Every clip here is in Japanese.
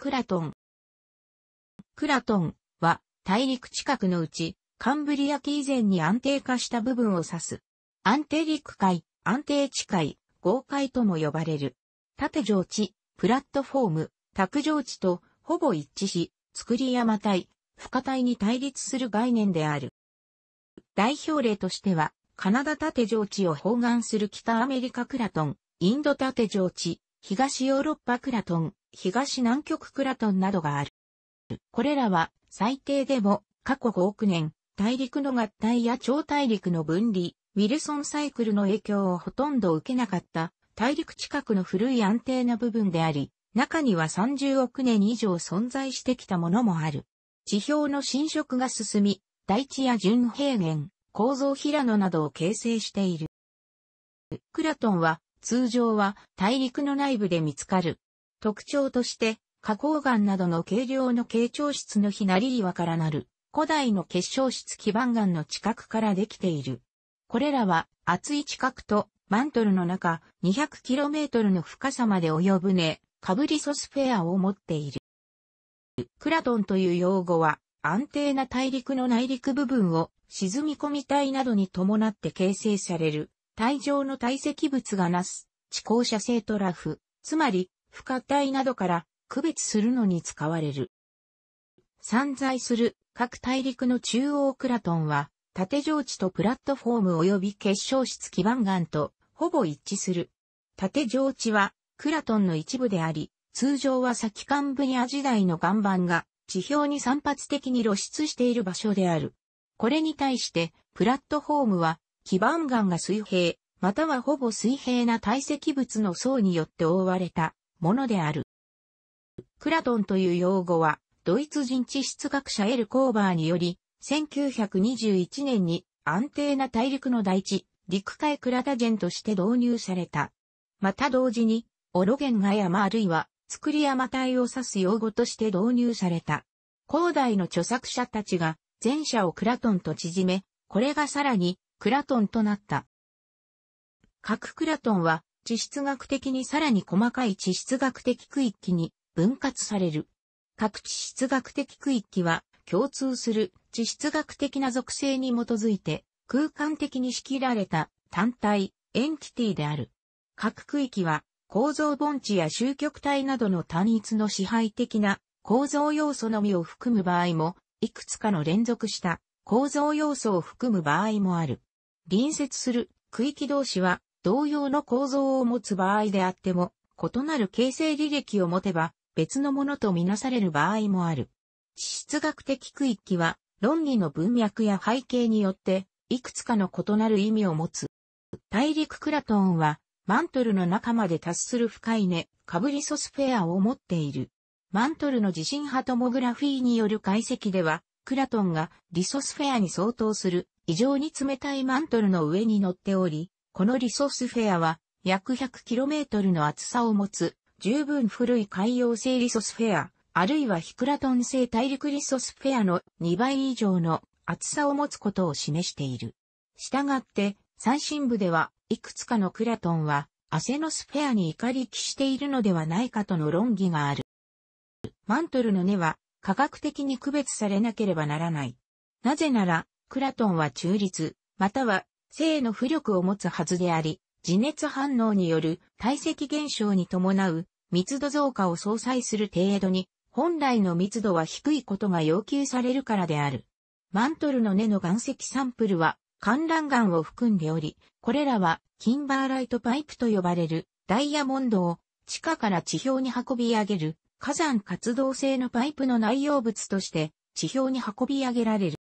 クラトン。クラトンは大陸近くのうち、カンブリア紀以前に安定化した部分を指す。安定陸海、安定地海、豪海とも呼ばれる。縦上地、プラットフォーム、卓上地とほぼ一致し、作り山帯、深体に対立する概念である。代表例としては、カナダ縦上地を包含する北アメリカクラトン、インド縦上地、東ヨーロッパクラトン、東南極クラトンなどがある。これらは最低でも過去5億年、大陸の合体や超大陸の分離、ウィルソンサイクルの影響をほとんど受けなかった大陸近くの古い安定な部分であり、中には30億年以上存在してきたものもある。地表の侵食が進み、大地や純平原、構造平野などを形成している。クラトンは通常は大陸の内部で見つかる特徴として、花崗岩などの軽量の傾聴室の日なり岩からなる、古代の結晶質基盤岩の地殻からできている。これらは、厚い地殻と、マントルの中、200km の深さまで及ぶね、カブリソスフェアを持っている。クラトンという用語は、安定な大陸の内陸部分を沈み込み体などに伴って形成される、体上の堆積物がなす、地高射性トラフ、つまり不可体などから区別するのに使われる。散在する各大陸の中央クラトンは、縦上地とプラットフォーム及び結晶質基盤岩とほぼ一致する。縦上地はクラトンの一部であり、通常は先カンブリア時代の岩盤が地表に散発的に露出している場所である。これに対してプラットフォームは基盤岩が水平、またはほぼ水平な堆積物の層によって覆われたものである。クラトンという用語は、ドイツ人地質学者エル・コーバーにより、1921年に安定な大陸の大地、陸海クラタジェンとして導入された。また同時に、オロゲンガ山あるいは、作り山帯を指す用語として導入された。広大の著作者たちが、前者をクラトンと縮め、これがさらに、クラトンとなった。核クラトンは、地質学的にさらに細かい地質学的区域に分割される。各地質学的区域は共通する地質学的な属性に基づいて空間的に仕切られた単体、エンティティである。各区域は構造盆地や集局体などの単一の支配的な構造要素のみを含む場合も、いくつかの連続した構造要素を含む場合もある。隣接する区域同士は同様の構造を持つ場合であっても、異なる形成履歴を持てば、別のものとみなされる場合もある。地質学的区域は、論理の文脈や背景によって、いくつかの異なる意味を持つ。大陸クラトンは、マントルの中まで達する深い根、カブリソスフェアを持っている。マントルの地震波トモグラフィーによる解析では、クラトンがリソスフェアに相当する異常に冷たいマントルの上に乗っており、このリソスフェアは約 100km の厚さを持つ十分古い海洋性リソスフェア、あるいはヒクラトン製大陸リソスフェアの2倍以上の厚さを持つことを示している。したがって、最深部では、いくつかのクラトンは、アセノスフェアに怒り気しているのではないかとの論議がある。マントルの根は、科学的に区別されなければならない。なぜなら、クラトンは中立、または性の浮力を持つはずであり、自熱反応による体積減少に伴う密度増加を相殺する程度に、本来の密度は低いことが要求されるからである。マントルの根の岩石サンプルは、観覧岩を含んでおり、これらは、キンバーライトパイプと呼ばれるダイヤモンドを地下から地表に運び上げる火山活動性のパイプの内容物として地表に運び上げられる。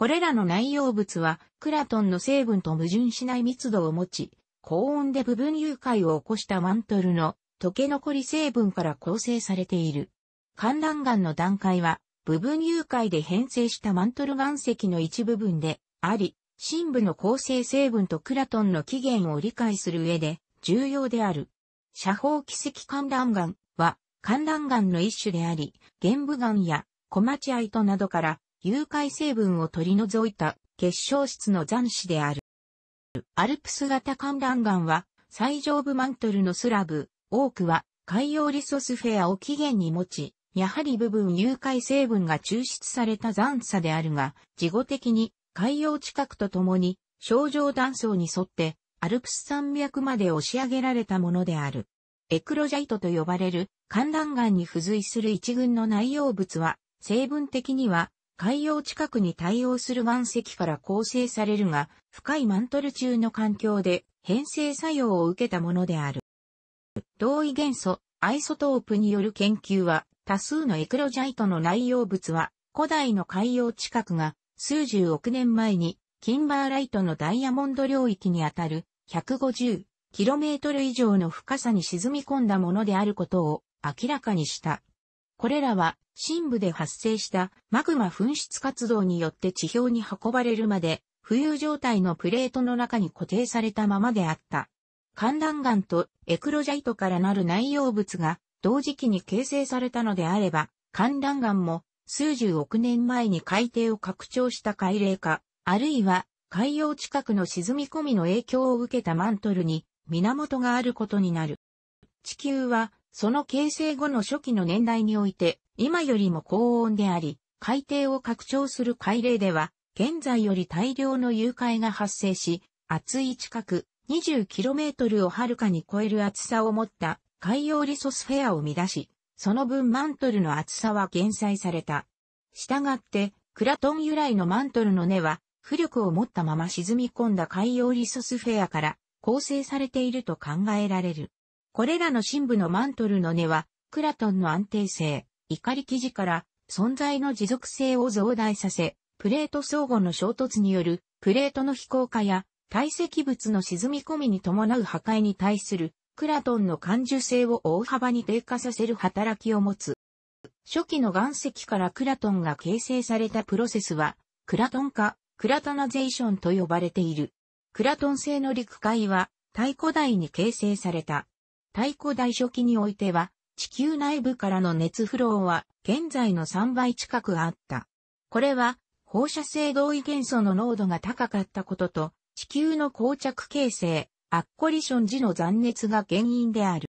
これらの内容物は、クラトンの成分と矛盾しない密度を持ち、高温で部分融解を起こしたマントルの溶け残り成分から構成されている。寒卵岩の段階は、部分融解で変成したマントル岩石の一部分であり、深部の構成成分とクラトンの起源を理解する上で重要である。斜方奇跡寒卵岩は寒卵岩の一種であり、玄武岩や小町アイトなどから有害成分を取り除いた結晶質の残子である。アルプス型観覧岩は最上部マントルのスラブ、多くは海洋リソスフェアを起源に持ち、やはり部分有害成分が抽出された残差であるが、事後的に海洋近くとともに、症状断層に沿ってアルプス山脈まで押し上げられたものである。エクロジャイトと呼ばれる観覧岩に付随する一群の内容物は、成分的には海洋近くに対応する岩石から構成されるが、深いマントル中の環境で変成作用を受けたものである。同位元素、アイソトープによる研究は、多数のエクロジャイトの内容物は、古代の海洋近くが、数十億年前に、キンバーライトのダイヤモンド領域にあたる、150km 以上の深さに沈み込んだものであることを明らかにした。これらは深部で発生したマグマ噴出活動によって地表に運ばれるまで、浮遊状態のプレートの中に固定されたままであった。寒暖岩とエクロジャイトからなる内容物が同時期に形成されたのであれば、寒暖岩も数十億年前に海底を拡張した海嶺化、あるいは海洋近くの沈み込みの影響を受けたマントルに源があることになる。地球はその形成後の初期の年代において今よりも高温であり、海底を拡張する海嶺では、現在より大量の融解が発生し、厚い近く 20km をはるかに超える厚さを持った海洋リソスフェアを生み出し、その分マントルの厚さは減災された。したがって、クラトン由来のマントルの根は、浮力を持ったまま沈み込んだ海洋リソスフェアから構成されていると考えられる。これらの深部のマントルの根は、クラトンの安定性、怒り記事から存在の持続性を増大させ、プレート相互の衝突によるプレートの飛行化や堆積物の沈み込みに伴う破壊に対するクラトンの感受性を大幅に低下させる働きを持つ。初期の岩石からクラトンが形成されたプロセスは、クラトン化、クラトナゼーションと呼ばれている。クラトン製の陸海は、太古代に形成された。太古代初期においては、地球内部からの熱フローは現在の3倍近くあった。これは放射性同位元素の濃度が高かったことと地球の膠着形成、アッコリション時の残熱が原因である。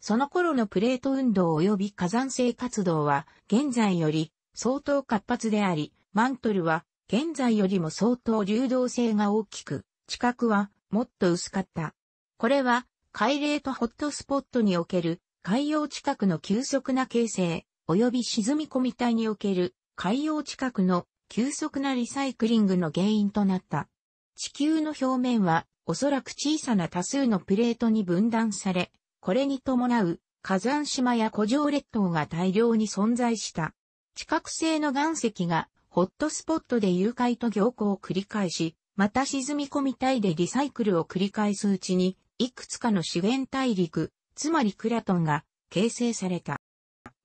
その頃のプレート運動及び火山性活動は現在より相当活発であり、マントルは現在よりも相当流動性が大きく、地殻はもっと薄かった。これは海嶺とホットスポットにおける海洋近くの急速な形成、及び沈み込み体における海洋近くの急速なリサイクリングの原因となった。地球の表面はおそらく小さな多数のプレートに分断され、これに伴う火山島や古城列島が大量に存在した。地殻性の岩石がホットスポットで誘拐と凝固を繰り返し、また沈み込み体でリサイクルを繰り返すうちに、いくつかの資源大陸、つまりクラトンが形成された。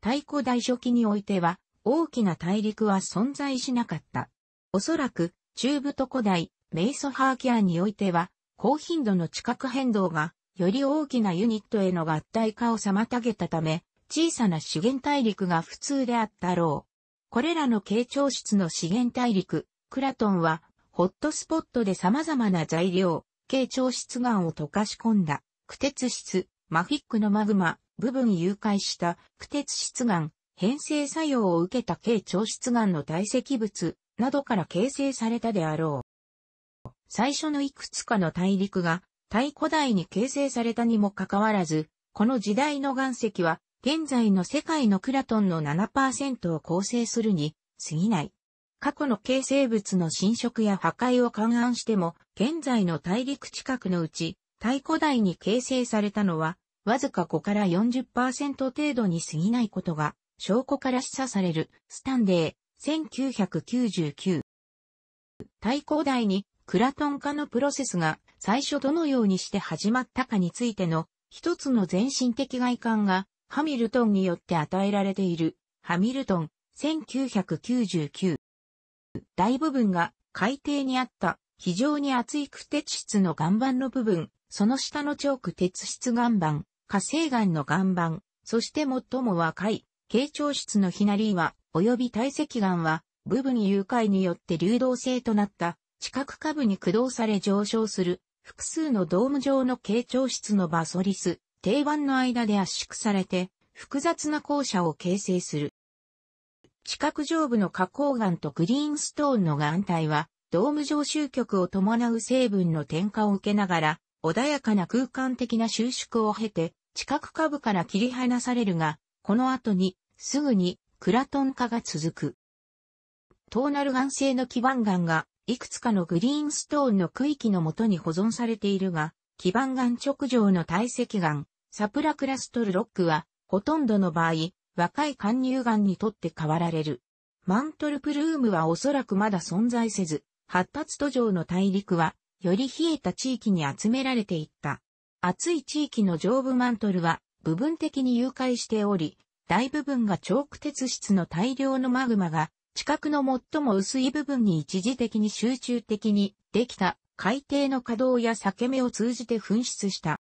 太古大初期においては、大きな大陸は存在しなかった。おそらく、中部と古代、メイソハーキアにおいては、高頻度の地殻変動が、より大きなユニットへの合体化を妨げたため、小さな資源大陸が普通であったろう。これらの傾聴室の資源大陸、クラトンは、ホットスポットで様々な材料、傾聴室岩を溶かし込んだ、苦鉄質、マフィックのマグマ、部分誘拐した苦鉄質岩、変性作用を受けた軽調質岩の堆積物などから形成されたであろう。最初のいくつかの大陸が太古代に形成されたにもかかわらず、この時代の岩石は現在の世界のクラトンの7%を構成するに過ぎない。過去の形成物の侵食や破壊を勘案しても、現在の大陸近くのうち、太古代に形成されたのは、わずか5から40%程度に過ぎないことが、証拠から示唆される、スタンデー、1999。太古代に、クラトン化のプロセスが、最初どのようにして始まったかについての、一つの全身的外観が、ハミルトンによって与えられている、ハミルトン、1999。大部分が海底にあった非常に厚いク鉄質の岩盤の部分、その下のチョーク鉄質岩盤、火星岩の岩盤、そして最も若い、傾聴室のひなり岩、及び体積岩は、部分融解によって流動性となった、地殻下部に駆動され上昇する、複数のドーム状の傾聴室のバソリス、定盤の間で圧縮されて、複雑な校舎を形成する。地殻上部の花崗岩とグリーンストーンの岩体は、ドーム上集局を伴う成分の添加を受けながら、穏やかな空間的な収縮を経て、知覚下部から切り離されるが、この後に、すぐに、クラトン化が続く。トーナル岩性の基盤岩が、いくつかのグリーンストーンの区域のもとに保存されているが、基盤岩直上の堆積岩、サプラクラストルロックは、ほとんどの場合、若い貫入岩にとって変わられる。マントルプルームはおそらくまだ存在せず、発達途上の大陸はより冷えた地域に集められていった。暑い地域の上部マントルは部分的に融解しており、大部分がチョーク鉄質の大量のマグマが、地殻の最も薄い部分に一時的に集中的にできた海底の稼働や裂け目を通じて噴出した。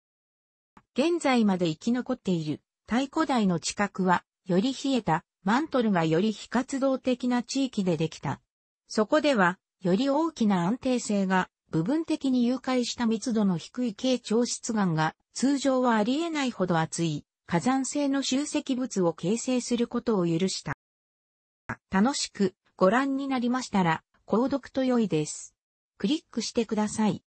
現在まで生き残っている太古代の地殻は、より冷えたマントルがより非活動的な地域でできた。そこでは、より大きな安定性が部分的に誘拐した密度の低い軽調質岩が通常はありえないほど厚い火山性の集積物を形成することを許した。楽しくご覧になりましたら購読と良いです。クリックしてください。